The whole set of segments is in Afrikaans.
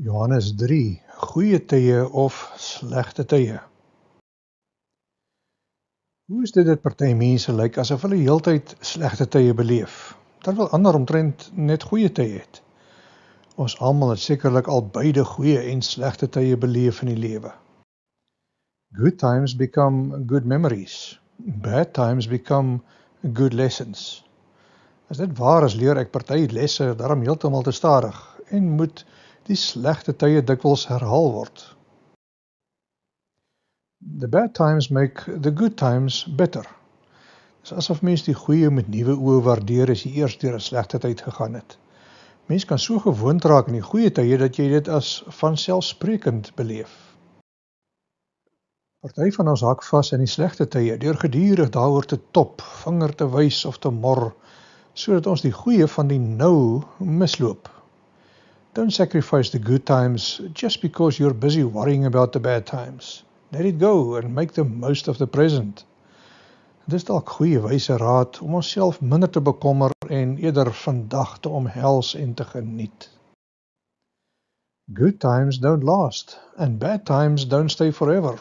Johannes 3: Goeie tye of slegte tye. Hoe is dit dat party mense lyk asof hulle heeltyd slegte tye beleef, terwyl ander omtrent net goeie tye het? Ons almal het sekerlik al beide goeie en slegte tye beleef in die lewe. Good times become good memories. Bad times become good lessons. As dit waar is, leer ek party lesse daarom heeltemal te stadig en moet die slegte tye dikwels herhaal word. The bad times make the good times better. Dis asof mens die goeie met nuwe oë waardeer as jy eers deur 'n slegte tyd gegaan het. Mens kan so gewoond raak aan die goeie tye dat jy dit as vanselfsprekend beleef. Party van ons hak vas in die slegte tye deur gedurig daaroor te top, vinger te wys of te mor sodat ons die goeie van die nou misloop. Don't sacrifice the good times just because you're busy worrying about the bad times. Let it go and make the most of the present. Dis dalk goeie wyse raad om onsself minder te bekommer en eerder vandag te omhels en te geniet. Good times don't last and bad times don't stay forever.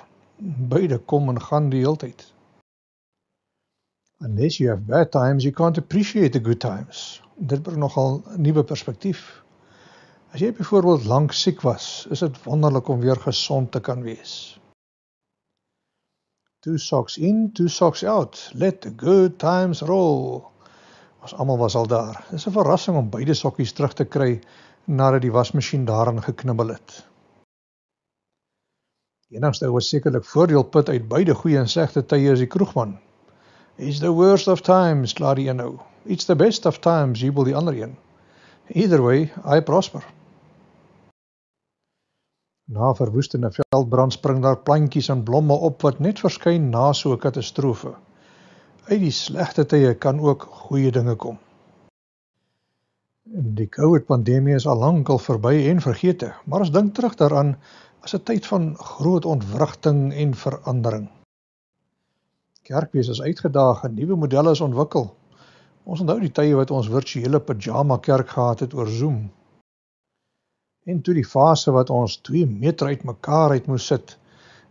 Beide kom en gaan die hele tyd. Unless you have bad times, you can't appreciate the good times. Dit bring nogal 'n nuwe perspektief. As jy byvoorbeeld lank siek was, is dit wonderlik om weer gesond te kan wees. Two socks in, two socks out. Let the good times roll. Ons almal was al daar. Dis 'n verrassing om beide sokkies terug te kry nadat die wasmasjien daarin geknibbel het. Enigste ou wat sekerlik voordeel put uit beide goeie en slegte tye is die kroegman. It's the worst of times, Claudia nou. It's the best of times, jubel die ander een. Either way, I prosper. Na verwoestende veldbrand spring daar plantjies en blomme op wat net verskyn na so 'n katastrofe. Uit die slegte tye kan ook goeie dinge kom. Die COVID-pandemie is al lank al verby en vergete, maar as dink terug daaraan, as 'n tyd van groot ontwrigting en verandering. Kerkwees is uitgedaag en nuwe modelle is ontwikkel. Ons onthou die tye wat ons virtuele pyjama kerk gehad het oor Zoom en toe die fase wat ons 2 meter uitmekaar uit moes sit.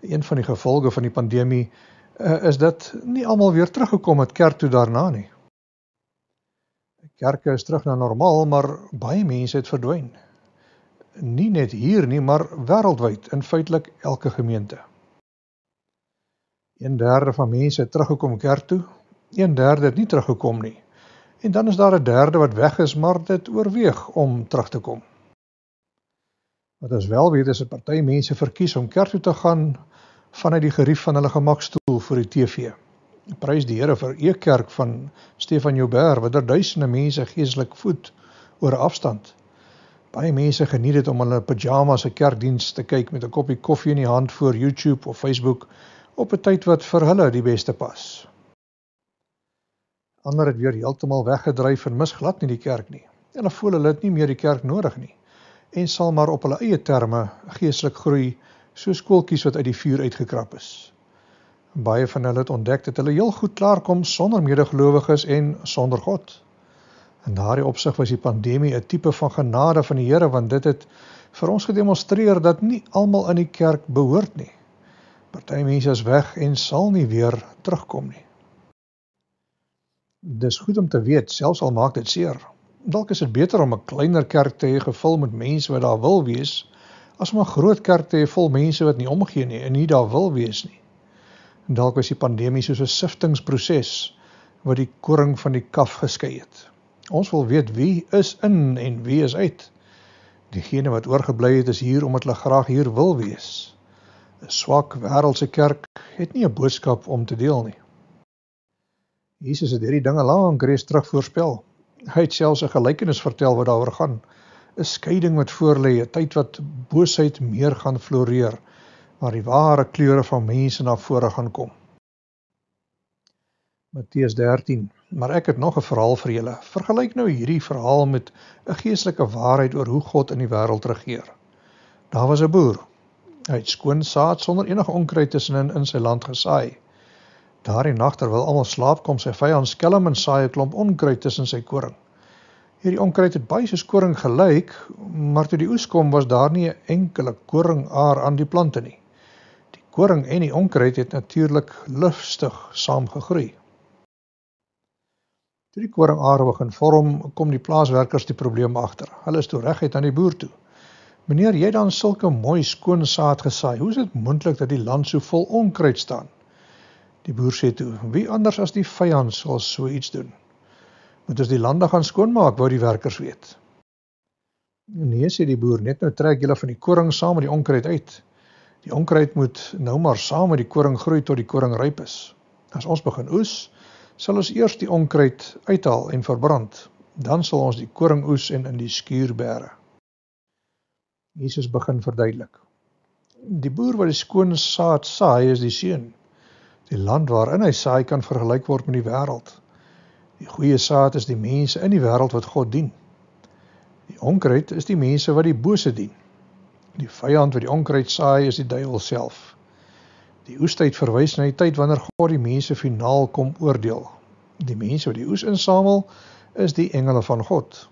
Een van die gevolge van die pandemie uh, is dat nie almal weer teruggekom het kerk toe daarna nie. Die kerke is terug na normaal, maar baie mense het verdwyn. Nie net hier nie, maar wêreldwyd in feitelik elke gemeente. 1/3 van mense het teruggekom kerk toe, 1/3 het nie teruggekom nie. En dan is daar 'n derde wat weg is, maar dit oorweeg om terug te kom. Wat ons wel weet is 'n party mense verkies om kerk toe te gaan vanuit die gerief van hulle gemakstoel vir die TV. Prys die Here vir e kerk van Stefan Joubert wat er duisende mense geestelik voed oor afstand. Baie mense geniet dit om hulle pyjamas se kerkdiens te kyk met 'n koppie koffie in die hand voor YouTube of Facebook op 'n tyd wat vir hulle die beste pas. Ander het weer heeltemal weggedryf en mis glad nie die kerk nie. En hulle voel hulle het nie meer die kerk nodig nie en sal maar op hulle eie terme geestelik groei soos koeltjies wat uit die vuur uitgekrap is. Baie van hulle het ontdek dat hulle heel goed klaarkom sonder medegelowiges en sonder God. In daardie opsig was die pandemie 'n tipe van genade van die Here want dit het vir ons gedemonstreer dat nie almal in die kerk behoort nie. Party mense is weg en sal nie weer terugkom nie. Dis goed om te weet, selfs al maak dit seer, dalk is dit beter om 'n kleiner kerk te hê gevul met mense wat daar wil wees as om 'n groot kerk te hê vol mense wat nie omgee nie en nie daar wil wees nie. En dalk was die pandemie soos 'n siftingproses wat die koring van die kaf geskei het. Ons wil weet wie is in en wie is uit. Diegene wat oorgebly het is hier omdat hulle graag hier wil wees. 'n Swak wêreldse kerk het nie 'n boodskap om te deel nie. Jesus het hierdie dinge lank reeds terug voorspel hy het selfs 'n gelykenis vertel wat daaroor gaan. 'n Skeiding wat voorlê, 'n tyd wat boosheid meer gaan floreer, waar die ware kleure van mense na vore gaan kom. Matteus 13. Maar ek het nog 'n verhaal vir julle. Vergelyk nou hierdie verhaal met 'n geestelike waarheid oor hoe God in die wêreld regeer. Daar was 'n boer. Hy het skoon saad sonder enige onkruid tussenin in sy land gesaai. Daardie nag terwyl almal slaap kom sy vyand skelm en saai 'n klomp onkruid tussen sy koring. Hierdie onkruid het baie soos koring gelyk, maar toe die oes kom was daar nie 'n enkele koringaar aan die plante nie. Die koring en die onkruid het natuurlik lustig saam gegroei. Toe die koringaar begin vorm, kom die plaaswerkers die probleem agter. Hulle is toe reguit aan die boer toe. Meneer, jy het dan sulke mooi skoon saad gesaai. Hoe is dit moontlik dat die land so vol onkruid staan? Die boer sê toe: "Wie anders as die vyand sal so iets doen? Moet ons die lande gaan skoonmaak, wou die werkers weet." Nee sê die boer: "Net nou trek julle van die koring saam met die onkruid uit. Die onkruid moet nou maar saam met die koring groei tot die koring ryp is. As ons begin oes, sal ons eers die onkruid uithaal en verbrand. Dan sal ons die koring oes en in die skuur bære." Jesus begin verduidelik. Die boer wat die skoon saad saai is die seun. Die land waarin hy saai kan vergelyk word met die wêreld. Die goeie saad is die mense in die wêreld wat God dien. Die onkruid is die mense wat die bose dien. Die vyand wat die onkruid saai is die duiwel self. Die oestyd verwys na die tyd wanneer God die mense finaal kom oordeel. Die mense wat die oes insamel is die engele van God.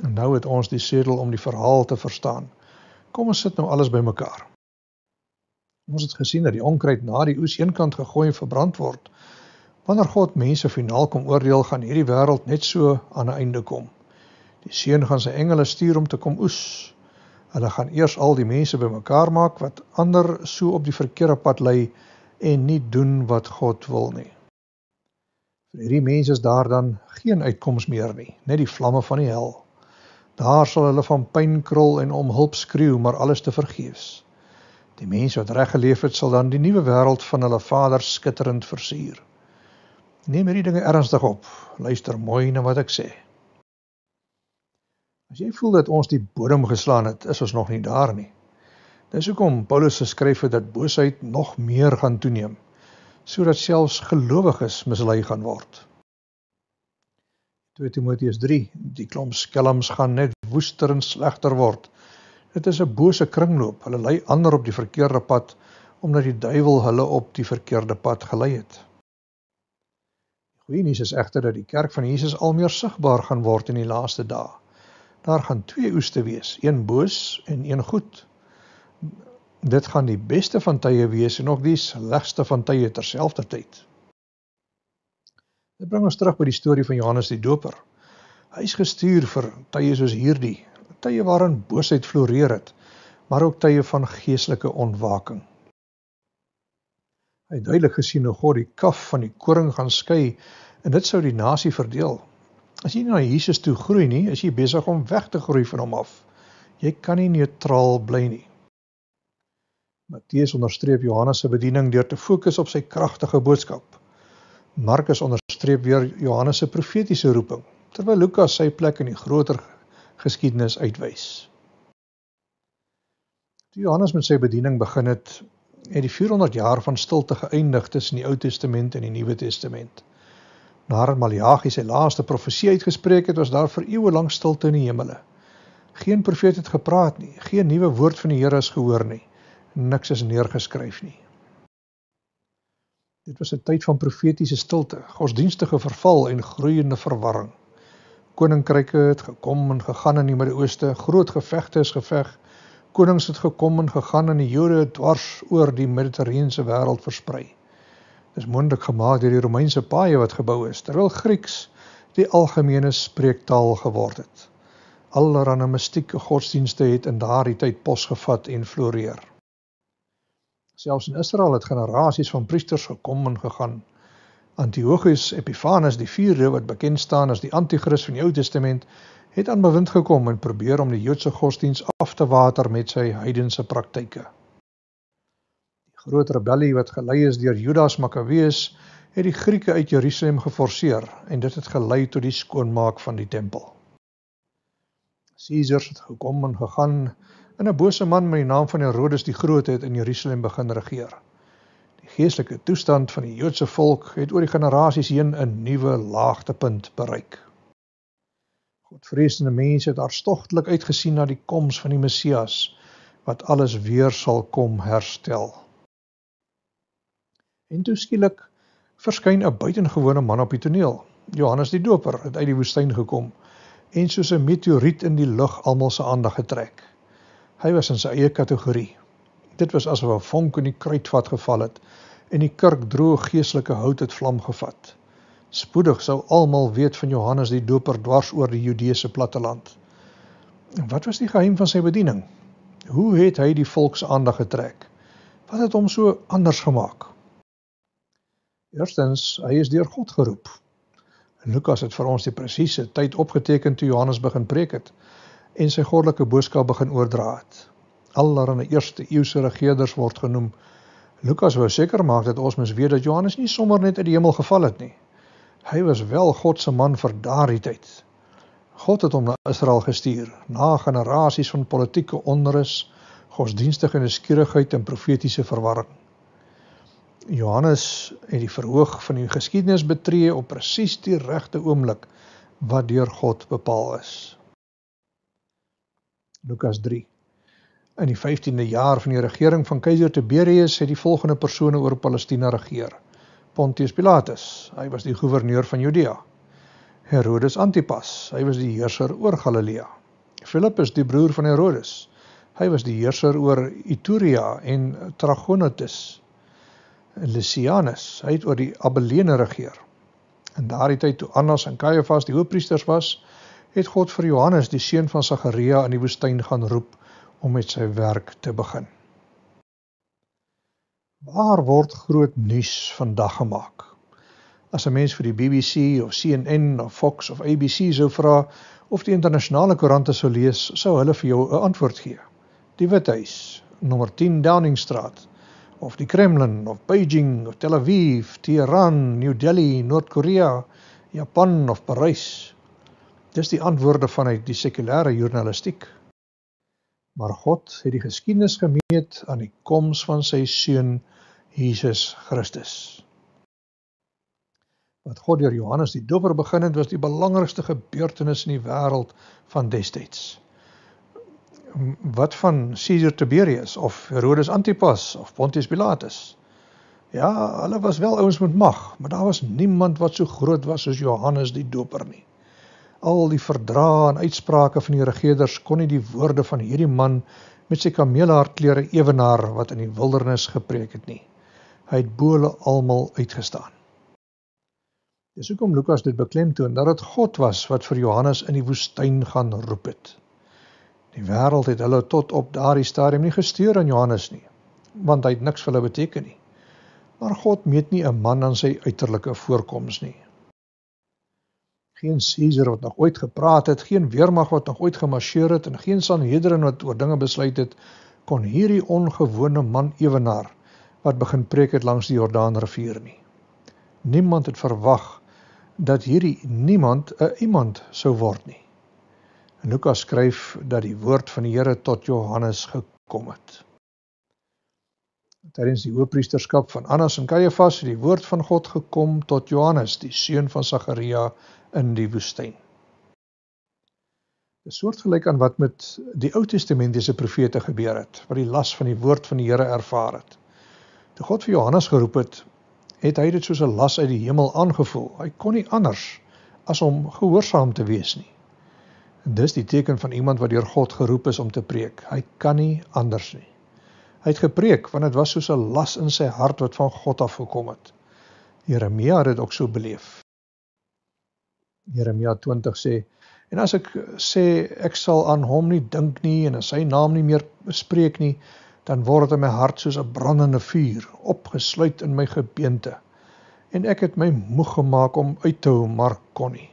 En nou het ons die sedel om die verhaal te verstaan. Kom ons sit nou alles bymekaar. Ons het gesien dat die onkruid na die oes eenkant gegooi en verbrand word. Wanneer God mense finaal kom oordeel, gaan hierdie wêreld net so aan 'n einde kom. Die seun gaan sy engele stuur om te kom oes. Hulle gaan eers al die mense bymekaar maak wat ander so op die verkeerde pad lei en nie doen wat God wil nie. Vir hierdie mense is daar dan geen uitkoms meer nie, net die vlamme van die hel. Daar sal hulle van pyn krul en om hulp skreeu, maar alles te vergeefs. Die mense wat reg geleef het, sal dan die nuwe wêreld van hulle Vader skitterend versier. Neem hierdie dinge ernstig op. Luister mooi na wat ek sê. As jy voel dat ons die bodem geslaan het, is ons nog nie daar nie. Dis hoekom Paulus geskryf het dat boosheid nog meer gaan toeneem, sodat selfs gelowiges mislei gaan word. 2 Timoteus 3: Die klomp skelms gaan net woester en slegter word. Dit is 'n bose kringloop. Hulle lei ander op die verkeerde pad omdat die duiwel hulle op die verkeerde pad gelei het. Die goeie nuus is egter dat die kerk van Jesus al meer sigbaar gaan word in die laaste dae. Daar gaan twee oes te wees, een boos en een goed. Dit gaan die beste van tye wees en ook die slegste van tye terselfdertyd. Dit bring ons terug by die storie van Johannes die Doper. Hy is gestuur vir tye soos hierdie tye waarin boosheid floreer het, maar ook tye van geestelike ontwaking. Hy het duidelik gesien hoe God die kaf van die koring gaan skei en dit sou die nasie verdeel. As jy nie na Jesus toe groei nie, is jy besig om weg te groei van hom af. Jy kan nie neutraal bly nie. Matteus onderstreep Johannes se bediening deur te fokus op sy kragtige boodskap. Markus onderstreep weer Johannes se profetiese roeping, terwyl Lukas sy plek in die groter geskiedenis uitwys. Toe Johannes met sy bediening begin het, het die 400 jaar van stilte geëindig tussen die Ou Testament en die Nuwe Testament. Nadat Maleagi sy laaste profesie uitgespreek het, was daar vir eeue lank stilte in die hemele. Geen profeet het gepraat nie, geen nuwe woord van die Here is gehoor nie. Niks is neergeskryf nie. Dit was 'n tyd van profetiese stilte, godsdienstige verval en groeiende verwarring koninkryke het gekom en gegaan in die Midde-Ooste, groot gevegte is geveg. Konings het gekom en gegaan en die Jode het dwars oor die Midditerreense wêreld versprei. Dis moontlik gemaak deur die Romeinse paaye wat gebou is terwyl Grieks die algemene spreektaal geword het. Allerhande mistieke godsdienste het in daardie tyd posgevat en floreer. Selfs in Israel het generasies van priesters gekom en gegaan Antiochus Epiphanes die 4de wat bekend staan as die Antichris van die Ou Testament, het aan bewind gekom en probeer om die Joodse godsdiens af te water met sy heidense praktyke. Die groot rebellie wat gelei is deur Judas Makkabeus het die Grieke uit Jerusalem geforseer en dit het gelei tot die skoonmaak van die tempel. Caesar het gekom en gegaan en 'n bose man met die naam van Herodes die Grote het in Jerusalem begin regeer. Die geestelike toestand van die Joodse volk het oor die generasies heen 'n nuwe laagtepunt bereik. Godvreesende mense het hartstogtelik uitgesien na die koms van die Messias wat alles weer sal kom herstel. En toe skielik verskyn 'n buitengewone man op die toneel. Johannes die Doper het uit die woestyn gekom en soos 'n meteooriet in die lug almal se aandag getrek. Hy was in sy eie kategorie, Dit was asof 'n vonk in die kruitvat geval het en die kerk droë geestelike hout het vlam gevat. Spoedig sou almal weet van Johannes die Doper dwars oor die Judeese platteland. En wat was die geheim van sy bediening? Hoe het hy die volks aandag getrek? Wat het hom so anders gemaak? Eerstens, hy is deur God geroep. Lukas het vir ons die presiese tyd opgeteken toe Johannes begin preek het en sy goddelike boodskap begin oordra het allerhande eerste eeuse regerders word genoem. Lukas wou seker maak dat ons mens weet dat Johannes nie sommer net uit die hemel geval het nie. Hy was wel God se man vir daardie tyd. God het hom na Israel gestuur na generasies van politieke onrus, godsdienstige onskuurigheid en profetiese verwarring. Johannes het die verhoog van die geskiedenis betree op presies die regte oomblik wat deur God bepaal is. Lukas 3 In die 15de jaar van die regering van keiser Tiberius het die volgende persone oor Palestina regeer: Pontius Pilatus, hy was die goewerneur van Judea. Herodes Antipas, hy was die heerser oor Galilea. Filippus, die broer van Herodes, hy was die heerser oor Ituria en Trachonitis. Lysianus, hy het oor die Abilene regeer. In daardie tyd toe Annas en Caiaphas die hoofpriesters was, het God vir Johannes, die seun van Sagaria, in die woestyn gaan roep om met sy werk te begin. Waar word groot nuus vandag gemaak? As 'n mens vir die BBC of CNN of Fox of ABC sou vra of die internasionale koerante sou lees, sou hulle vir jou 'n antwoord gee. Die Withuis, nommer 10 Downingstraat of die Kremlin of Beijing of Tel Aviv, Teheran, New Delhi, Noord-Korea, Japan of Parys. Dis die antwoorde vanuit die sekulêre journalistiek maar God het die geskiedenis gemeet aan die koms van sy seun Jesus Christus. Wat God deur Johannes die Doper begin het, was die belangrikste gebeurtenis in die wêreld van destyds. Wat van Caesar Tiberius of Herodes Antipas of Pontius Pilatus? Ja, hulle was wel ouens met mag, maar daar was niemand wat so groot was soos Johannes die Doper nie al die verdrae en uitsprake van die regerders kon nie die woorde van hierdie man met sy kameelhaarklere ewenaar wat in die wildernis gepreek het nie. Hy het bo hulle almal uitgestaan. Dis hoekom Lukas dit beklemtoon dat dit God was wat vir Johannes in die woestyn gaan roep het. Die wêreld het hulle tot op daardie stadium nie gestuur aan Johannes nie, want hy het niks vir hulle beteken nie. Maar God meet nie 'n man aan sy uiterlike voorkoms nie geen Caesar wat nog ooit gepraat het, geen weermag wat nog ooit gemarcheer het en geen Sanhedrin wat oor dinge besluit het kon hierdie ongewone man ewenaar wat begin preek het langs die Jordaanrivier nie. Niemand het verwag dat hierdie niemand 'n iemand sou word nie. En Lukas skryf dat die woord van die Here tot Johannes gekom het tydens die hoofpriesterskap van Annas en Kajafas het die woord van God gekom tot Johannes, die seun van Sagaria in die woestyn. 'n Soort gelyk aan wat met die Ou Testamentiese profete gebeur het, wat die las van die woord van die Here ervaar het. Toe God vir Johannes geroep het, het hy dit soos 'n las uit die hemel aangevoel. Hy kon nie anders as om gehoorsaam te wees nie. En dis die teken van iemand wat deur God geroep is om te preek. Hy kan nie anders nie. Hy het gepreek want dit was soos 'n las in sy hart wat van God af gekom het. Jeremia het dit ook so beleef. Jeremia 20 sê: "En as ek sê ek sal aan hom nie dink nie en aan sy naam nie meer spreek nie, dan word dit in my hart soos 'n brandende vuur opgesluit in my gebeente. En ek het my moeg gemaak om uit te hou, maar kon nie."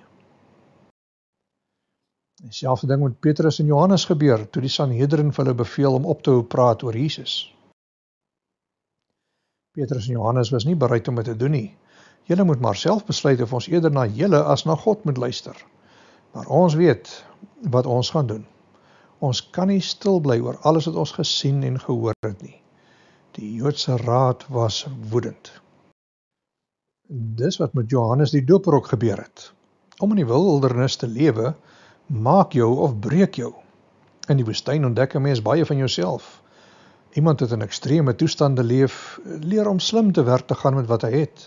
Dieselfde ding met Petrus en Johannes gebeur toe die Sanhedrin vir hulle beveel om op te hou praat oor Jesus. Petrus en Johannes was nie bereid om dit te doen nie. Julle moet maar self besluit of ons eerder na julle as na God moet luister. Maar ons weet wat ons gaan doen. Ons kan nie stil bly oor alles wat ons gesien en gehoor het nie. Die Joodse raad was woedend. Dis wat met Johannes die Dooper ook gebeur het. Om in die wildernis te lewe, maak jou of breek jou. In die woestyn ontdek 'n mens baie van jouself. Iemand wat in ekstreeme toestande leef, leer om slim te werk te gaan met wat hy het.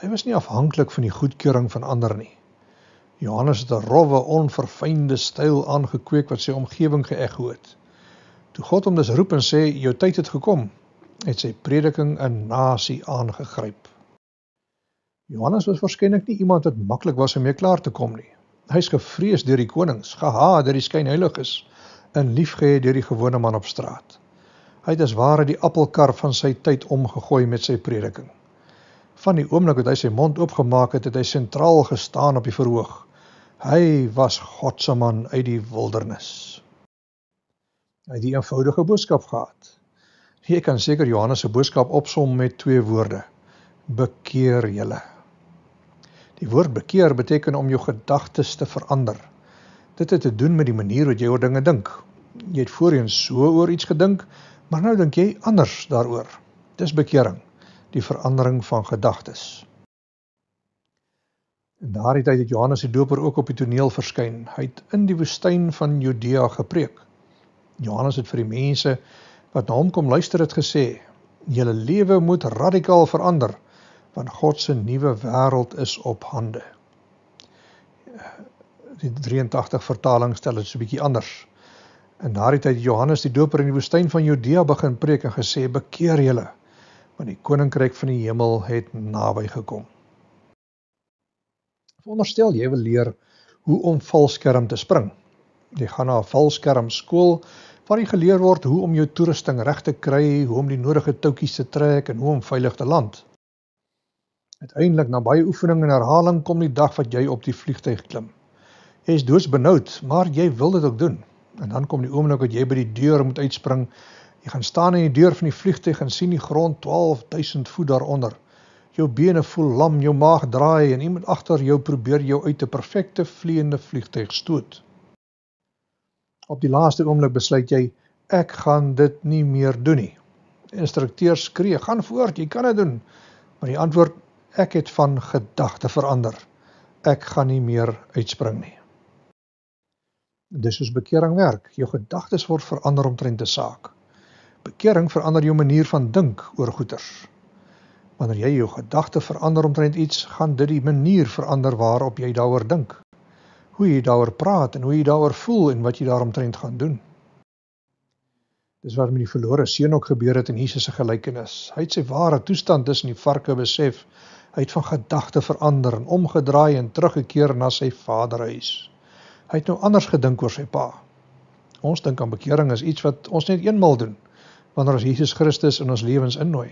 Hy was nie afhanklik van die goedkeuring van ander nie. Johannes het 'n rowwe, onverfynde styl aangekweek wat sy omgewing geëgho het. Toe God hom dus roep en sê jou tyd het gekom, het sy prediking 'n nasie aangegryp. Johannes was waarskynlik nie iemand wat maklik was om mee klaar te kom nie. Hy's gevrees deur die konings, gehaat deur die skynheiliges en liefgehad deur die gewone man op straat. Hy het as ware die appelkar van sy tyd omgegooi met sy prediking. Van die oomblik wat hy sy mond oopgemaak het, het hy sentraal gestaan op die verhoog. Hy was God se man uit die wildernis. Hy het die eenvoudige boodskap gehad. Jy kan seker Johannes se boodskap opsom met twee woorde: Bekeer julle. Die woord bekeer beteken om jou gedagtes te verander. Dit het te doen met die manier wat jy oor dinge dink. Jy het voorheen so oor iets gedink, maar nou dink jy anders daaroor. Dis bekering, die verandering van gedagtes. In daardie tyd het Johannes die Doper ook op die toneel verskyn. Hy het in die woestyn van Judea gepreek. Johannes het vir die mense wat na hom kom luister het gesê: "Julle lewe moet radikaal verander." want God se nuwe wêreld is op hande. Die 83 vertaling stel dit so 'n bietjie anders. In daardie tyd het Johannes die Doper in die woestyn van Judea begin preek en gesê: "Bekeer julle, want die koninkryk van die hemel het naby gekom." Veronderstel jy wil leer hoe om valskerm te spring. Jy gaan na 'n valskerm skool waar jy geleer word hoe om jou toerusting reg te kry, hoe om die nodige toutjies te trek en hoe om veilig te land. Uiteindelik na baie oefening en herhaling kom die dag wat jy op die vliegtyg klim. Jy is doods benoud, maar jy wil dit ook doen. En dan kom die oomblik wat jy by die deur moet uitspring. Jy gaan staan aan die deur van die vliegtyg en sien die grond 12000 voet daaronder. Jou bene voel lam, jou maag draai en iemand agter jou probeer jou uit 'n perfekte vlieënde vliegtyg stoot. Op die laaste oomblik besluit jy ek gaan dit nie meer doen nie. Die instrukteur skree: "Gaan voort, jy kan dit doen." Maar die antwoord Ek het van gedagte verander. Ek gaan nie meer uitspring nie. Dis soos bekering werk. Jou gedagtes word verander omtrent 'n saak. Bekering verander jou manier van dink oor goeters. Wanneer jy jou gedagte verander omtrent iets, gaan dit die manier verander waarop jy daaroor dink. Hoe jy daaroor praat en hoe jy daaroor voel en wat jy daaromtrent gaan doen. Dis wat met die verlore seun ook gebeur het in Jesus se gelykenis. Hy het sy ware toestand tussen die varke besef Hy het van gedagte verander en omgedraai en teruggekeer na sy vaderhuis. Hy het nou anders gedink oor sy pa. Ons dink aan bekering as iets wat ons net eenmal doen wanneer ons Jesus Christus in ons lewens innooi.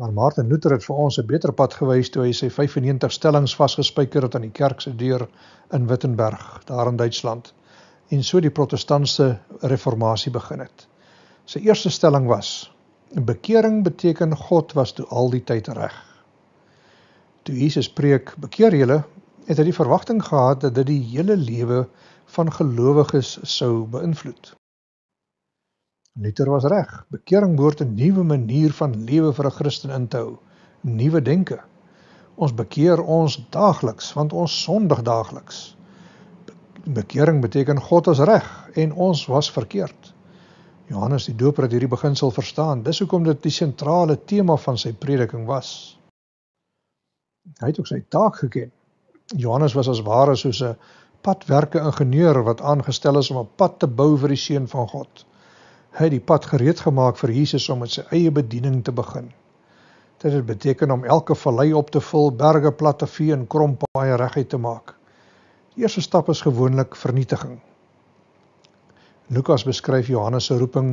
Maar Martin Luther het vir ons 'n beter pad gewys toe hy sy 95 stellings vasgespijker het aan die kerk se deur in Wittenberg, daar in Duitsland, en so die protestantse reformatie begin het. Sy eerste stelling was: Bekering beteken God was toe al die tyd reg. Toe Jesus preek, bekeer julle, het hy die verwagting gehad dat dit die hele lewe van gelowiges sou beïnvloed. Luther was reg. Bekering behoort 'n nuwe manier van lewe vir 'n Christen in te hou, nuwe denke. Ons bekeer ons daagliks, want ons sondig daagliks. Bekering beteken God is reg en ons was verkeerd. Johannes die Doper het hierdie beginsel verstaan. Dis hoekom dit die sentrale tema van sy prediking was. Hy het ook sy taak geken. Johannes was as ware soos 'n padwerke ingenieur wat aangestel is om 'n pad te bou vir die seun van God. Hy het die pad gereed gemaak vir Jesus om met sy eie bediening te begin. Dit het beteken om elke vallei op te vul, berge plat te vee en krompaaie reguit te maak. Die eerste stap is gewoonlik vernietiging. Lukas beskryf Johannes se roeping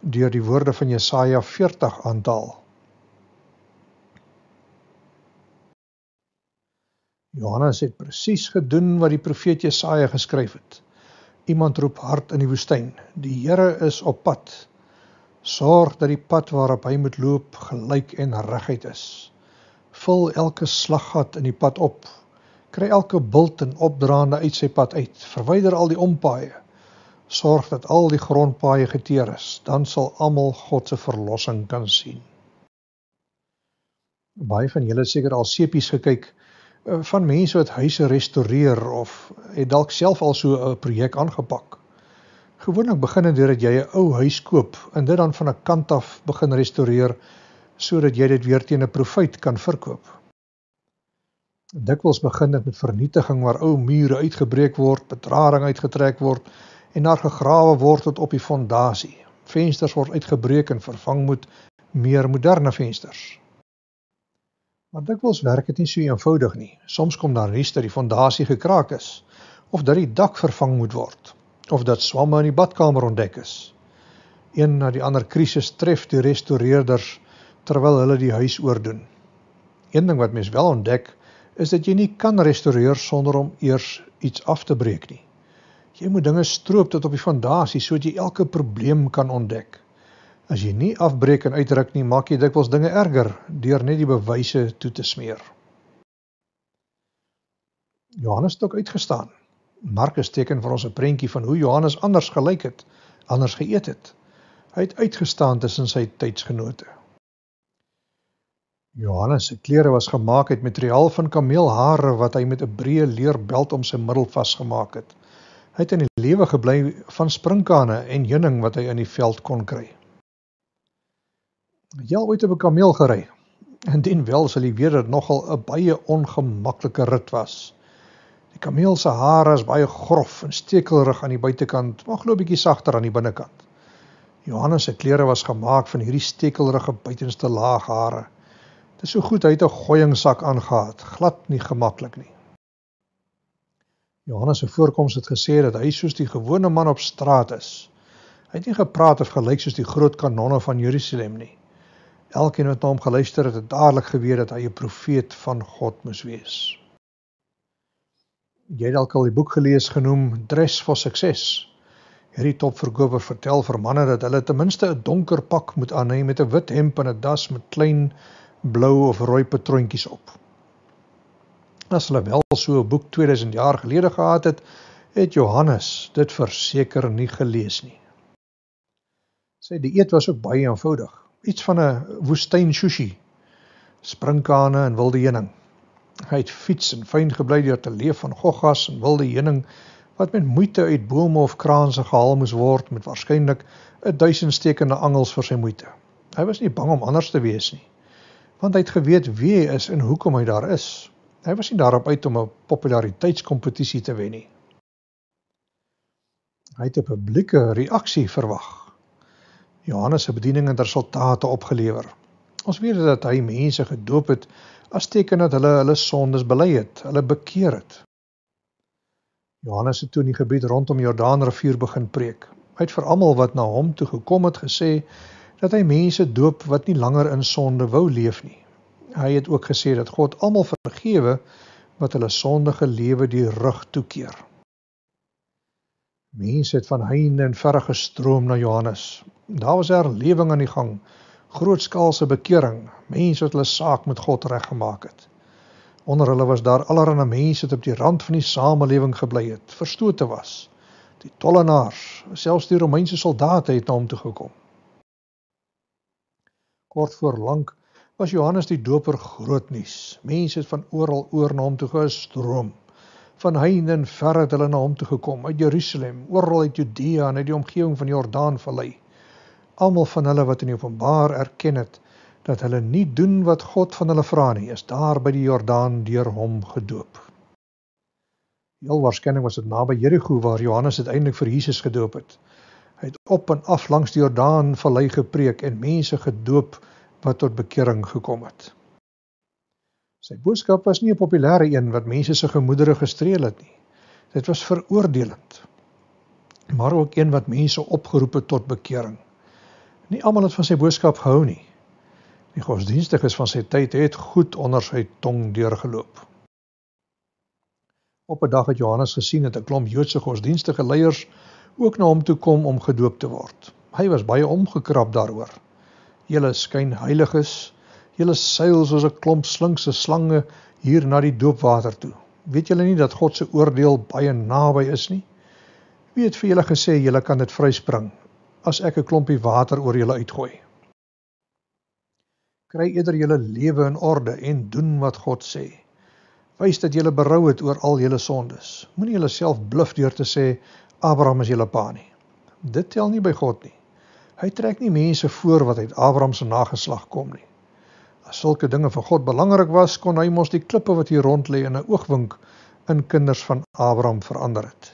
deur die woorde van Jesaja 40 aantal. Johannes het presies gedoen wat die profeet Jesaja geskryf het. Iemand roep hard in die woestyn: "Die Here is op pad. Sorg dat die pad waarop hy moet loop gelyk en reguit is. Vul elke slaggat in die pad op. Kry elke bult en opdraande uit sy pad uit. Verwyder al die ompaaie sorg dat al die grondpaaie geteer is, dan sal almal God se verlossing kan sien. Baie van julle seker al sepies gekyk eh, van mense wat huise restoreer of het dalk self al so 'n projek aangepak. Gewoonlik begin dit deurdat jy 'n ou huis koop en dit dan van 'n kant af begin restoreer sodat jy dit weer teen 'n profiet kan verkoop. Dikwels begin dit met vernietiging waar ou mure uitgebreek word, betrading uitgetrek word en daar gegrawe word tot op die fondasie. Vensters word uitgebreek en vervang met meer moderne vensters. Maar dikwels werk dit nie so eenvoudig nie. Soms kom daar ruis dat die fondasie gekraak is of dat die dak vervang moet word of dat swamme in die badkamer ontdek is. Een na die ander krisis tref die restoreerders terwyl hulle die huis oordoen. Een ding wat mens wel ontdek is dat jy nie kan restoreer sonder om eers iets af te breek nie. Jy moet dinge stroop tot op die fondasie sodat jy elke probleem kan ontdek. As jy nie afbreek en uitruk nie, maak jy dikwels dinge erger deur net die bewyse toe te smeer. Johannes het ook uitgestaan. Markus teken vir ons 'n prentjie van hoe Johannes anders gelyk het, anders geëet het. Hy het uitgestaan tussen sy tydsgenote. Johannes se klere was gemaak uit materiaal van kameelhare wat hy met 'n breë leerbelt om sy middel vasgemaak het. Hy het in die lewe gebly van sprinkane en heuning wat hy in die veld kon kry. Hy het ooit op 'n kameel gery. Indien wel sal hy weet dat nogal 'n baie ongemaklike rit was. Die kameel se hare is baie grof en stekelrig aan die buitekant, maar glo 'n bietjie sagter aan die binnekant. Johannes se klere was gemaak van hierdie stekelrige buitenste laag hare. Dit is so goed hy het 'n gooiingsak aangehad, glad nie gemaklik nie. Johannes se voorkoms het gesê dat hy soos die gewone man op straat is. Hy het nie gepraat of gelyk soos die groot kanonne van Jerusalem nie. Elkeen wat na hom geluister het, het dadelik geweet dat hy 'n profeet van God moes wees. Jy het dalk al die boek gelees genoem Dress for Success. Hierdie topverkoper vertel vir manne dat hulle ten minste 'n donker pak moet aanneem met 'n wit hemp en 'n das met klein blou of rooi patroontjies op. As hulle wel so 'n boek 2000 jaar gelede gehad het, het Johannes dit verseker nie gelees nie. Sy dieet was ook baie eenvoudig, iets van 'n woestyn sushi, sprinkane en wilde heuning. Hy het fiets en fyn gebly deur te leef van goggas en wilde heuning wat met moeite uit bome of kraanse gehaal moes word met waarskynlik 'n duisend stekende angels vir sy moeite. Hy was nie bang om anders te wees nie, want hy het geweet wie hy is en hoekom hy daar is. Hy was nie daarop uit om 'n populariteitskompetisie te wen nie. Hy het 'n publieke reaksie verwag. Johannes se bediening het resultate opgelewer. Ons weet dat hy mense gedoop het as teken dat hulle hulle sondes bely het, hulle bekeer het. Johannes het toe in die gebied rondom Jordaanrivier begin preek. Hy het vir almal wat na hom toe gekom het gesê dat hy mense doop wat nie langer in sonde wou leef nie. Hy het ook gesê dat God almal vergewe wat hulle sondige lewe die rug toekeer. Mense het van heinde en verre gestroom na Johannes. Daar was 'n herlewing aan die gang, grootskaalse bekering, mense wat hulle saak met God reggemaak het. Onder hulle was daar allerlei mense wat op die rand van die samelewing gebly het, verstote was. Die tollenaars, selfs die Romeinse soldate het na hom toe gekom. Kort voor lank was Johannes die Doper groot nuus. Mense het van oral oor na hom toe gestroom. Van heinde en ver het hulle na hom toe gekom uit Jerusalem, oral uit Judea en uit die omgewing van die Jordaanvallei. Almal van hulle wat in Openbar erken het dat hulle nie doen wat God van hulle vra nie, is daar by die Jordaan deur hom gedoop. Heel waarskynlik was dit naby Jerigo waar Johannes uiteindelik vir Jesus gedoop het. Hy het op en af langs die Jordaan vallei gepreek en mense gedoop wat tot bekering gekom het. Sy boodskap was nie 'n populêre een wat mense se gemoedere gestreel het nie. Dit was veroordelend. Maar ook een wat mense opgeroep het tot bekering. Nie almal het van sy boodskap gehou nie. Die godsdienstiges van sy tyd het goed onder sy tong deurgeloop. Op 'n dag het Johannes gesien dat 'n klomp Joodse godsdienstige leiers ook na hom toe kom om gedoop te word. Hy was baie omgekrap daaroor. Julle skyn heiliges. Julle seils soos 'n klomp slinkse slange hier na die doopwater toe. Weet julle nie dat God se oordeel baie naby is nie? Wie het vir julle gesê julle kan dit vryspring as ek 'n klompie water oor julle uitgooi? Kry eerder julle lewe in orde en doen wat God sê. Wys dat julle berou het oor al julle sondes. Moenie julleself bluf deur te sê Abraham is julle pa nie. Dit tel nie by God nie. Hy trek nie mense voor wat uit Abraham se nageslag kom nie. As sulke dinge vir God belangrik was, kon hy mos die klippe wat hier rond lê in 'n oogwink in kinders van Abraham verander het.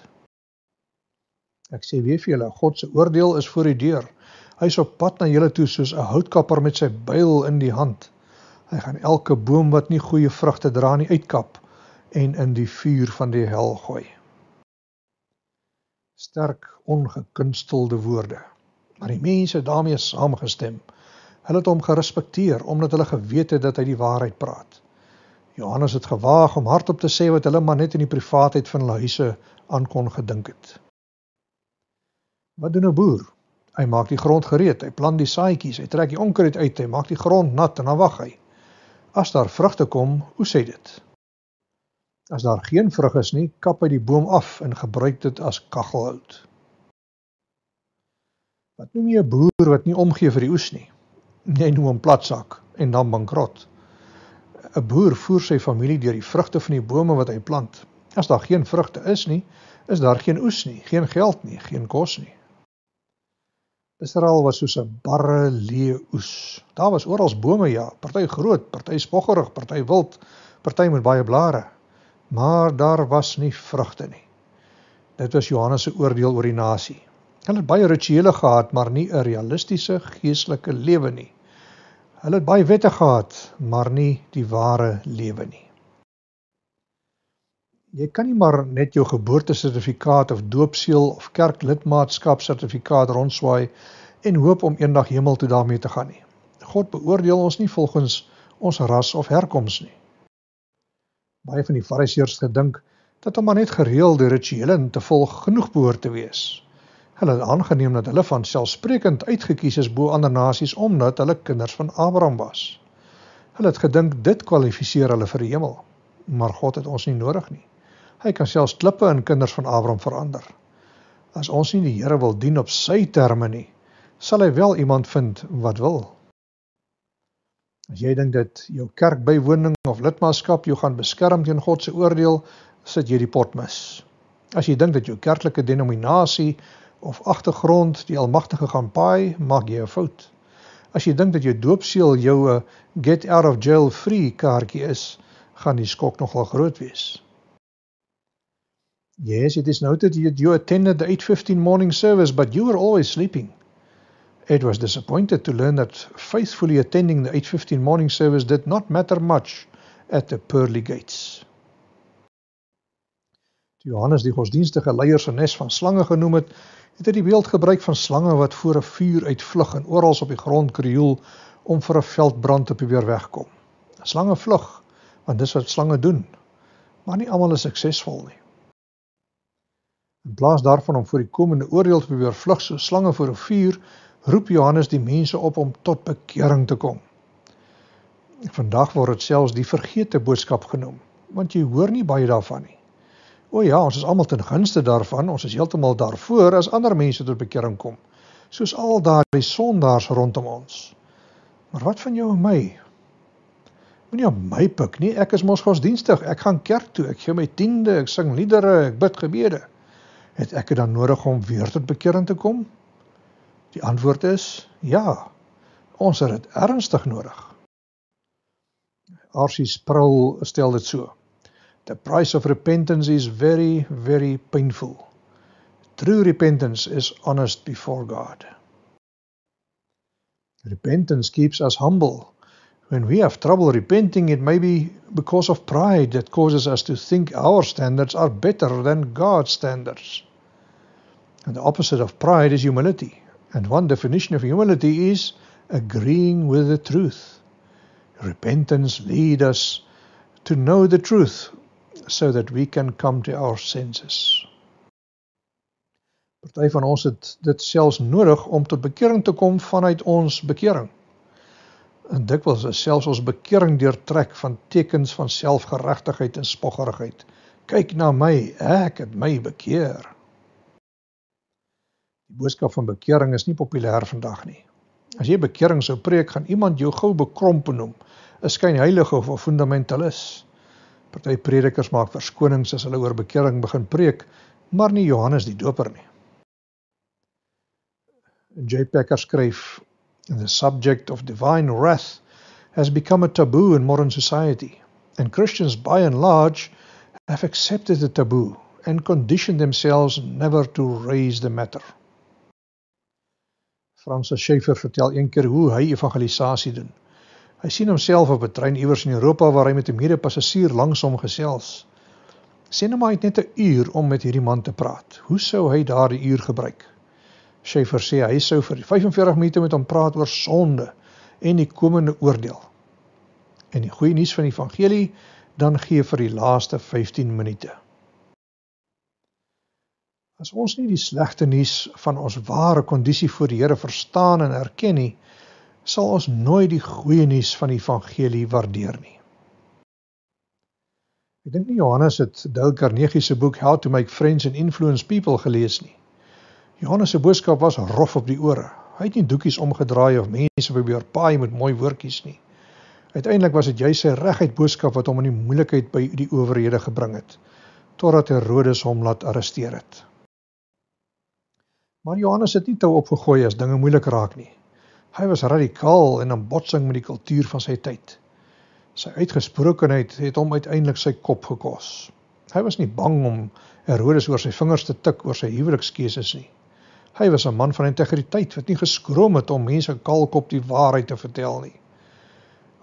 Ek sê weer vir julle, God se oordeel is voor die deur. Hy is op pad na julle toe soos 'n houtkapper met sy byl in die hand. Hy gaan elke boom wat nie goeie vrugte dra nie uitkap en in die vuur van die hel gooi. Sterk ongekunstelde woorde maar die mense het daarmee saamgestem. Hulle het hom gerespekteer omdat hulle geweet het dat hy die waarheid praat. Johannes het gewaag om hardop te sê wat hulle maar net in die privaatheid van hulle huise aan kon gedink het. Wat doen 'n boer? Hy maak die grond gereed, hy plant die saaitjies, hy trek die onkruid uit, hy maak die grond nat en dan wag hy. As daar vrugte kom, hoe sê dit? As daar geen vrug is nie, kap hy die boom af en gebruik dit as kaggelhout. Wat noem jy 'n boer wat nie omgee vir die oes nie? Net hoe 'n platsak en dan bankrot. 'n Boer voer sy familie deur die vrugte van die bome wat hy plant. As daar geen vrugte is nie, is daar geen oes nie, geen geld nie, geen kos nie. Israel was soos 'n barre leeu oes. Daar was oral bome ja, party groot, party spoggerig, party wild, party met baie blare. Maar daar was nie vrugte nie. Dit was Johannes se oordeel oor die nasie. Hulle het baie rituele gehad, maar nie 'n realistiese geestelike lewe nie. Hulle het baie wette gehad, maar nie die ware lewe nie. Jy kan nie maar net jou geboortesertifikaat of doopseël of kerklidmaatskap sertifikaat rondswaai en hoop om eendag hemel toe daarmee te gaan nie. God beoordeel ons nie volgens ons ras of herkoms nie. Baie van die fariseërs gedink dat om maar net gereelde rituele te volg genoeg behoort te wees. Hulle het aangeneem dat hulle van selfsprekend uitgekies is bo ander nasies omdat hulle kinders van Abraham was. Hulle het gedink dit kwalifiseer hulle vir die hemel, maar God het ons nie nodig nie. Hy kan selfs klippe in kinders van Abraham verander. As ons nie die Here wil dien op sy terme nie, sal hy wel iemand vind wat wil. As jy dink dat jou kerkbywoning of lidmaatskap jou gaan beskerm teen God se oordeel, sit jy die pot mis. As jy dink dat jou kerklike denominasie of agtergrond die Almagtige gaan paai, maak jy 'n fout. As jy dink dat jou doopseël jou eh, get out of jail free kaartjie is, gaan die skok nogal groot wees. Yes, it is noted that you attended the 8:15 morning service, but you were always sleeping. It was disappointed to learn that faithfully attending the 8:15 morning service did not matter much at the pearly gates. Johannes die godsdienstige leiers se nes van slange genoem het, het hy die beeld gebruik van slange wat voor 'n vuur uitvlug en oral op die grond krioel om vir 'n veldbrand te probeer wegkom. Slange vlug, want dis wat slange doen. Maar nie almal is suksesvol nie. In plaas daarvan om voor die komende oordeel te probeer vlug so slange voor 'n vuur, roep Johannes die mense op om tot bekering te kom. Vandag word dit selfs die vergete boodskap genoem, want jy hoor nie baie daarvan nie. O ja, ons is almal ten gunste daarvan, ons is heeltemal daarvoor as ander mense tot bekering kom, soos al daai sondaars rondom ons. Maar wat van jou en my? Moenie op my pik nie, ek is mos godsdienstig, ek gaan kerk toe, ek gee my tiende, ek sing liedere, ek bid gebede. Het ek dit dan nodig om weer tot bekering te kom? Die antwoord is ja. Ons het dit ernstig nodig. Arsie Sprul stel dit so: The price of repentance is very, very painful. True repentance is honest before God. Repentance keeps us humble. When we have trouble repenting, it may be because of pride that causes us to think our standards are better than God's standards. And the opposite of pride is humility. And one definition of humility is agreeing with the truth. Repentance leads us to know the truth, so that we can come to our senses. Party van ons het dit selfs nodig om tot bekering te kom vanuit ons bekering. En dikwels is selfs ons bekering deurtrek van tekens van selfgeregtigheid en spoggerigheid. Kyk na my, ek het my bekeer. Die boodskap van bekering is nie populêr vandag nie. As jy bekering sou preek, gaan iemand jou gou bekrompen noem, 'n skynheilige of 'n fundamentalis. Party predikers maak verskonings as hulle oor bekering begin preek, maar nie Johannes die Doper nie. J. Packer skryf in the subject of divine wrath has become a taboo in modern society and Christians by and large have accepted the taboo and conditioned themselves never to raise the matter. Francis Schaeffer vertel eendag hoe hy evangelisasie doen. Hy sien homself op 'n trein iewers in Europa waar hy met 'n mede-passasier langs hom gesels. Sê nou maar hy het net 'n uur om met hierdie man te praat. Hoe sou hy daardie uur gebruik? Schäfer sê hy sou vir 45 minute met hom praat oor sonde en die komende oordeel. En die goeie nuus van die evangelie dan gee vir die laaste 15 minute. As ons nie die slegte nuus van ons ware kondisie voor die Here verstaan en erken nie, sal ons nooit die goeie nuus van die evangelie waardeer nie. Ek dink nie Johannes het Dale Carnegie se boek How to Make Friends and Influence People gelees nie. Johannes se boodskap was rof op die ore. Hy het nie doekies omgedraai of mense probeer paai met mooi woordjies nie. Uiteindelik was dit jy sy reguit boodskap wat hom in die moeilikheid by die owerhede gebring het totdat Herodes hom laat arresteer het. Maar Johannes het nie toe opgegooi as dinge moeilik raak nie. Hy was radikaal en in botsing met die kultuur van sy tyd. Sy uitgesprokenheid het hom uiteindelik sy kop gekos. Hy was nie bang om Herodes oor sy vingers te tik oor sy huwelikskeuses nie. Hy was 'n man van integriteit wat nie geskroom het om mense kaalkop die waarheid te vertel nie.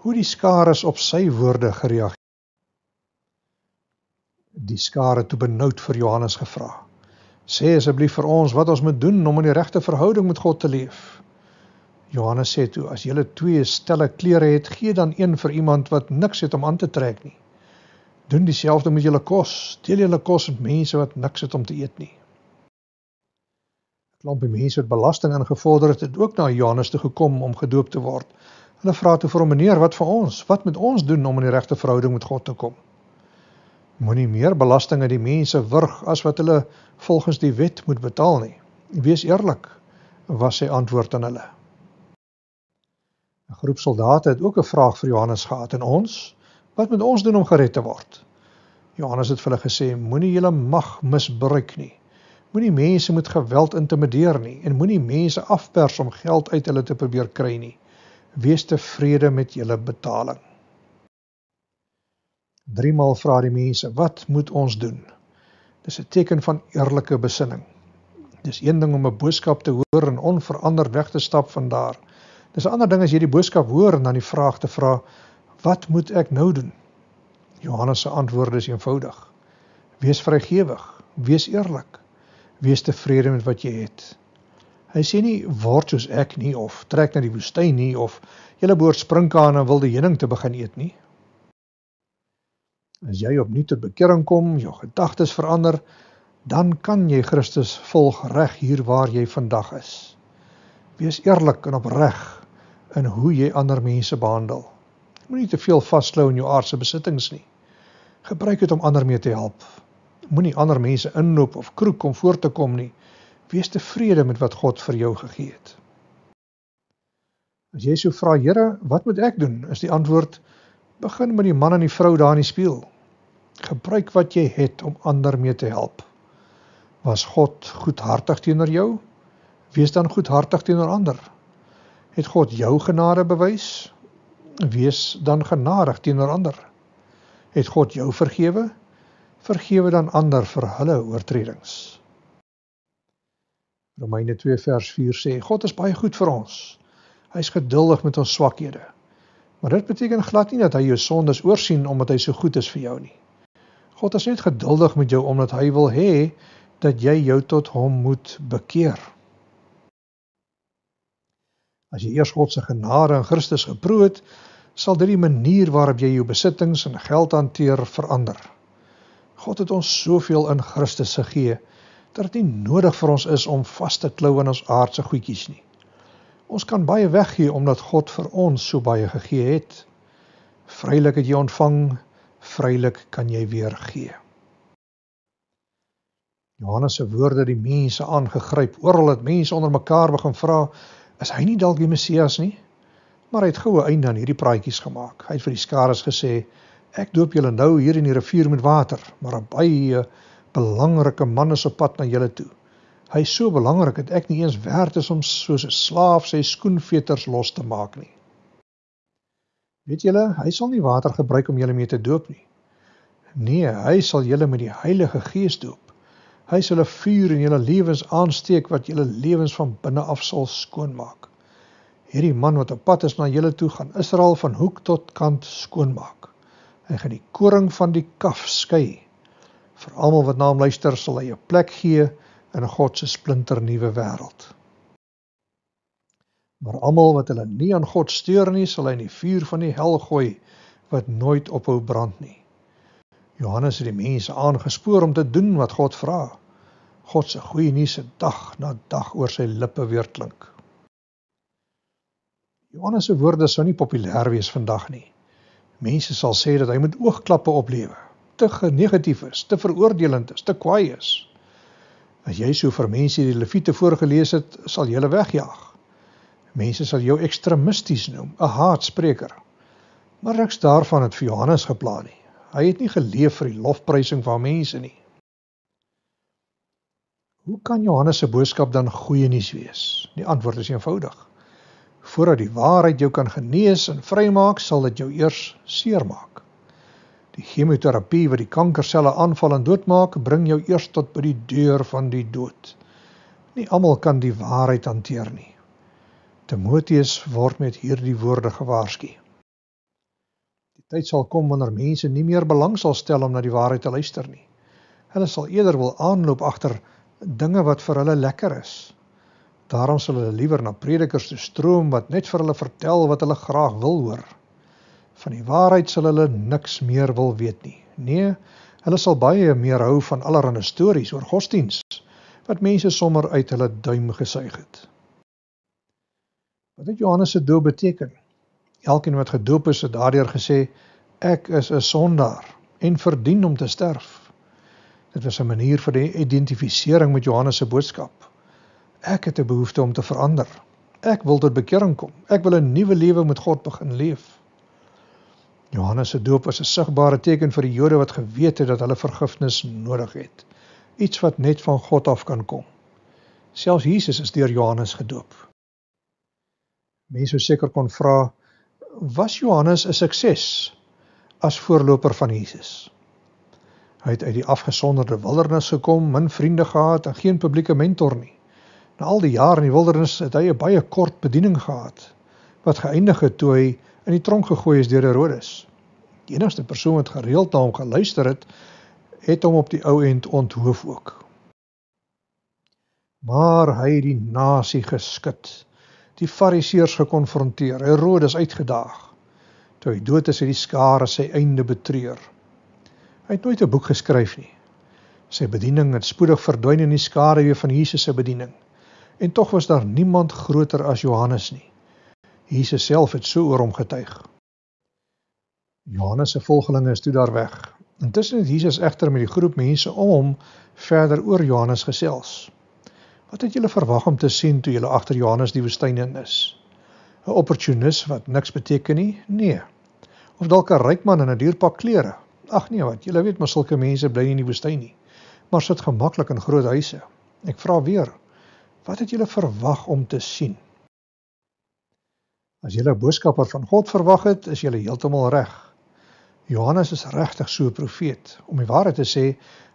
Hoe die skare op sy woorde gereageer. Die skare toe benoud vir Johannes gevra. Sê asseblief vir ons wat ons moet doen om in die regte verhouding met God te leef. Johannes sê toe as julle twee stelle klere het, gee dan een vir iemand wat niks het om aan te trek nie. Doen dieselfde met julle kos. Deel julle kos met mense wat niks het om te eet nie. 'n Klompie mense het belasting ingevorder het, het ook na Johannes toe gekom om gedoop te word. Hulle vra toe vir hom: "Meneer, wat vir ons? Wat moet ons doen om in die regte verhouding met God te kom?" Moenie meer belasting aan die mense wurg as wat hulle volgens die wet moet betaal nie. Wees eerlik, was sy antwoord aan hulle. 'n groep soldate het ook 'n vraag vir Johannes gehad en ons, wat moet ons doen om gered te word? Johannes het vir hulle gesê: Moenie julle mag misbruik nie. Moenie mense met geweld intimideer nie en moenie mense afpers om geld uit hulle te probeer kry nie. Wees tevrede met julle betaling. Driemaal vra die mense: "Wat moet ons doen?" Dis 'n teken van eerlike besinning. Dis een ding om 'n boodskap te hoor en onveranderd weg te stap van daar. Dis 'n ander ding as jy die boodskap hoor en dan die vraag te vra, wat moet ek nou doen? Johannes se antwoord is eenvoudig. Wees vrygewig, wees eerlik, wees tevrede met wat jy het. Hy sê nie word soos ek nie of trek na die woestyn nie of julle boord springkaan en wilde heuning te begin eet nie. As jy opnuut tot bekering kom, jou gedagtes verander, dan kan jy Christus volg reg hier waar jy vandag is. Wees eerlik en opreg in hoe jy ander mense behandel. Moenie te veel vaslou in jou aardse besittings nie. Gebruik dit om ander mee te help. Moenie ander mense inloop of kroeg kom voor te kom nie. Wees tevrede met wat God vir jou gegee het. As jy so vra, Here, wat moet ek doen? Is die antwoord: Begin met die man en die vrou daar in die spieël. Gebruik wat jy het om ander mee te help. Was God goedhartig teenoor jou? Wees dan goedhartig teenoor ander het God jou genade bewys? Wees dan genadig teenoor ander. Het God jou vergewe? Vergewe dan ander vir hulle oortredings. Romeine 2 vers 4 sê God is baie goed vir ons. Hy is geduldig met ons swakhede. Maar dit beteken glad nie dat hy jou sondes oorsien omdat hy so goed is vir jou nie. God is net geduldig met jou omdat hy wil hê dat jy jou tot hom moet bekeer. As jy eers God se genade in Christus geproe het, sal dit die manier waarop jy jou besittings en geld hanteer verander. God het ons soveel in Christus gegee dat dit nie nodig vir ons is om vas te klou aan ons aardse goedjies nie. Ons kan baie weggee omdat God vir ons so baie gegee het. Vrylik het jy ontvang, vrylik kan jy weer gee. Johannes se woorde het die mense aangegryp. Oral het mense onder mekaar begin vra is hy nie dalk die Messias nie? Maar hy het goue einde aan hierdie praatjies gemaak. Hy het vir die skares gesê: "Ek doop julle nou hier in die rivier met water, maar 'n baie belangrike man is op pad na julle toe. Hy is so belangrik dat ek nie eens werd is om soos 'n slaaf sy skoenveters los te maak nie." Weet julle, hy sal nie water gebruik om julle mee te doop nie. Nee, hy sal julle met die Heilige Gees doop. Hy sal 'n vuur in julle lewens aansteek wat julle lewens van binne af sal skoonmaak. Hierdie man wat op pad is na julle toe gaan Israel van hoek tot kant skoonmaak. Hy gaan die koring van die kaf skei. Vir almal wat na hom luister, sal hy 'n plek gee in God se splinternuwe wêreld. Maar almal wat hulle nie aan God steur nie, sal hy in die vuur van die hel gooi wat nooit ophou brand nie. Johannes het die mense aangespoor om te doen wat God vra. God se goeie nuus se dag na dag oor sy lippe weer klink. Johannes se woorde sou nie populêr wees vandag nie. Mense sal sê dat hy met oogklappe oplewe, te genegatief is, te veroordelend is, te kwaai is. As jy so vir mense die Lewiete voorgeles het, sal jy hulle wegjaag. Mense sal jou ekstremisties noem, 'n haatspreker. Maar niks daarvan het vir Johannes geplan nie. Hy het nie geleef vir die lofprysing van mense nie. Hoe kan Johannes se boodskap dan goeie nuus wees? Die antwoord is eenvoudig. Voordat die waarheid jou kan genees en vrymaak, sal dit jou eers seermaak. Die chemoterapie wat die kankerselle aanval en doodmaak, bring jou eers tot by die deur van die dood. Nie almal kan die waarheid hanteer nie. Timoteus word met hierdie woorde gewaarsku tyd sal kom wanneer mense nie meer belang sal stel om na die waarheid te luister nie. Hulle sal eerder wil aanloop agter dinge wat vir hulle lekker is. Daarom sal hulle liewer na predikers toe stroom wat net vir hulle vertel wat hulle graag wil hoor. Van die waarheid sal hulle niks meer wil weet nie. Nee, hulle sal baie meer hou van allerlei stories oor godsdiens wat mense sommer uit hulle duim gesuig het. Wat het Johannes se doop beteken? Elkeen wat gedoop is, het daardeur gesê ek is 'n sondaar en verdien om te sterf. Dit was 'n manier vir die identifisering met Johannes se boodskap. Ek het 'n behoefte om te verander. Ek wil tot bekering kom. Ek wil 'n nuwe lewe met God begin leef. Johannes se doop was 'n sigbare teken vir die Jode wat geweet het dat hulle vergifnis nodig het. Iets wat net van God af kan kom. Selfs Jesus is deur Johannes gedoop. Mense sou seker kon vra, was Johannes 'n sukses as voorloper van Jesus. Hy het uit die afgesonderde wildernis gekom, min vriende gehad en geen publieke mentor nie. Na al die jare in die wildernis het hy 'n baie kort bediening gehad wat geëindig het toe hy in die tronk gegooi is deur Herodes. Die enigste persoon wat gereeld na hom geluister het, het hom op die ou end onthoof ook. Maar hy het die nasie geskit die fariseërs gekonfronteer, Herodes uitgedaag. Toe hy dood is, het die skare sy einde betreur. Hy het nooit 'n boek geskryf nie. Sy bediening het spoedig verdwyn in die skare weer van Jesus se bediening. En tog was daar niemand groter as Johannes nie. Jesus self het so oor hom getuig. Johannes se volgelinge is toe daar weg. Intussen het Jesus egter met die groep mense om hom verder oor Johannes gesels. Wat het julle verwag om te sien toe julle agter Johannes die woestyn in is? 'n Opportunis wat niks beteken nie? Nee. Of dalk 'n ryk man in 'n duur pak klere? Ag nee, want julle weet maar sulke mense bly nie in die woestyn nie. Maar sit gemaklik in groot huise. Ek vra weer, wat het julle verwag om te sien? As julle 'n boodskapper van God verwag het, is julle heeltemal reg. Johannes is regtig so 'n profeet. Om die waarheid te sê,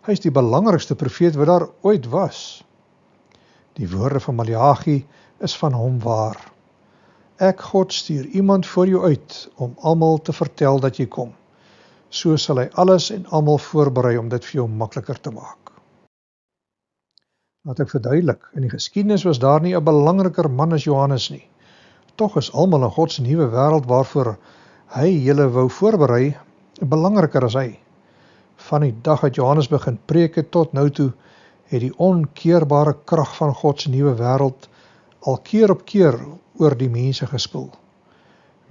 hy is die belangrikste profeet wat daar ooit was. Die woorde van Maleagi is van hom waar. Ek God stuur iemand voor jou uit om almal te vertel dat jy kom. So sal hy alles en almal voorberei om dit vir jou makliker te maak. Laat ek verduidelik, in die geskiedenis was daar nie 'n belangriker man as Johannes nie. Tog is almal in God se nuwe wêreld waarvoor hy hulle wou voorberei, belangriker as hy. Van die dag dat Johannes begin preek het tot nou toe, het die onkeerbare krag van God se nuwe wêreld al keer op keer oor die mense gespoel.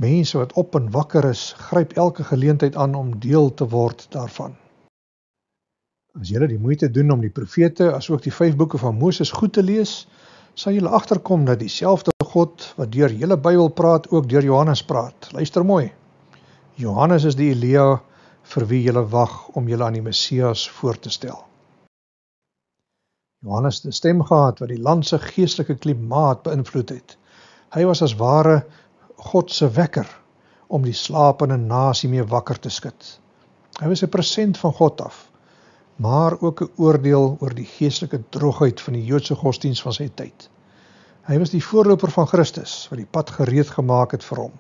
Mense wat op en wakker is, gryp elke geleentheid aan om deel te word daarvan. As julle die moeite doen om die profete, asook die vyf boeke van Moses goed te lees, sal julle agterkom dat dieselfde God wat deur die hele Bybel praat, ook deur Johannes praat. Luister mooi. Johannes is die Elia vir wie julle wag om julle aan die Messias voor te stel. Johannes het 'n stem gehad wat die land se geestelike klimaat beïnvloed het. Hy was as ware God se wekker om die slapende nasie mee wakker te skud. Hy was 'n present van God af, maar ook 'n oordeel oor die geestelike droogheid van die Joodse godsdiens van sy tyd. Hy was die voorloper van Christus wat die pad gereed gemaak het vir hom.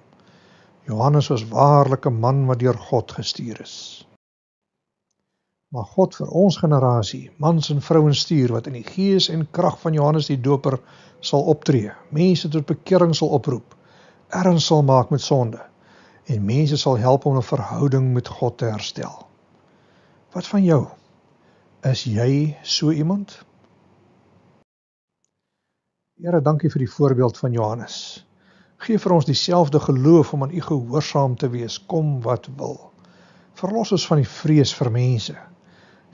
Johannes was waarlik 'n man wat deur God gestuur is maar God vir ons generasie mans en vrouens stuur wat in die gees en krag van Johannes die Doper sal optree. Mense tot bekering sal oproep, erns sal maak met sonde en mense sal help om 'n verhouding met God te herstel. Wat van jou? Is jy so iemand? Here, dankie vir die voorbeeld van Johannes. Geef vir ons dieselfde geloof om aan U gehoorsaam te wees, kom wat wil. Verlos ons van die vrees vir mense.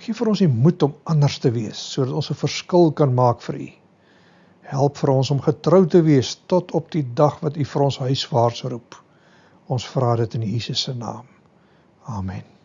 Gee vir ons die moed om anders te wees sodat ons 'n verskil kan maak vir U. Help vir ons om getrou te wees tot op die dag wat U vir ons huiswaarts roep. Ons vra dit in Jesus se naam. Amen.